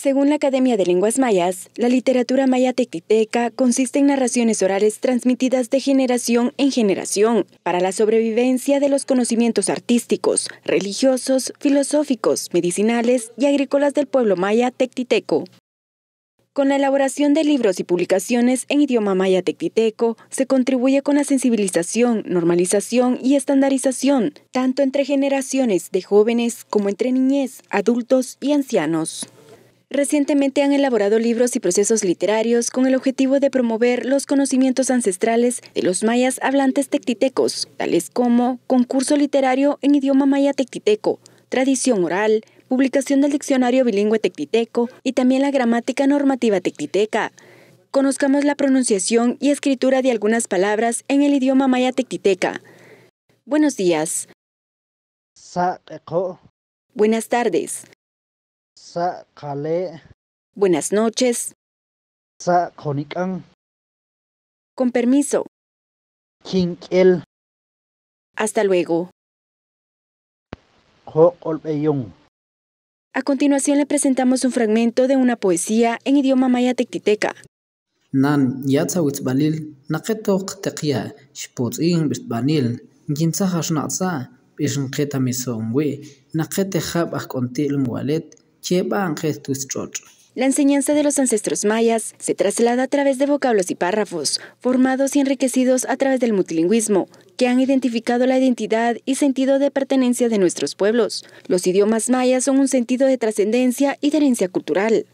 Según la Academia de Lenguas Mayas, la literatura maya tequiteca consiste en narraciones orales transmitidas de generación en generación para la sobrevivencia de los conocimientos artísticos, religiosos, filosóficos, medicinales y agrícolas del pueblo maya tectiteco. Con la elaboración de libros y publicaciones en idioma maya tectiteco, se contribuye con la sensibilización, normalización y estandarización, tanto entre generaciones de jóvenes como entre niñez, adultos y ancianos. Recientemente han elaborado libros y procesos literarios con el objetivo de promover los conocimientos ancestrales de los mayas hablantes tectitecos, tales como concurso literario en idioma maya tectiteco, tradición oral, publicación del diccionario bilingüe tectiteco y también la gramática normativa tectiteca. Conozcamos la pronunciación y escritura de algunas palabras en el idioma maya tectiteca. Buenos días. Buenas tardes. Buenas noches. Con permiso. Hasta luego. A continuación le presentamos un fragmento de una poesía en idioma maya tectiteca. La enseñanza de los ancestros mayas se traslada a través de vocablos y párrafos, formados y enriquecidos a través del multilingüismo, que han identificado la identidad y sentido de pertenencia de nuestros pueblos. Los idiomas mayas son un sentido de trascendencia y de herencia cultural.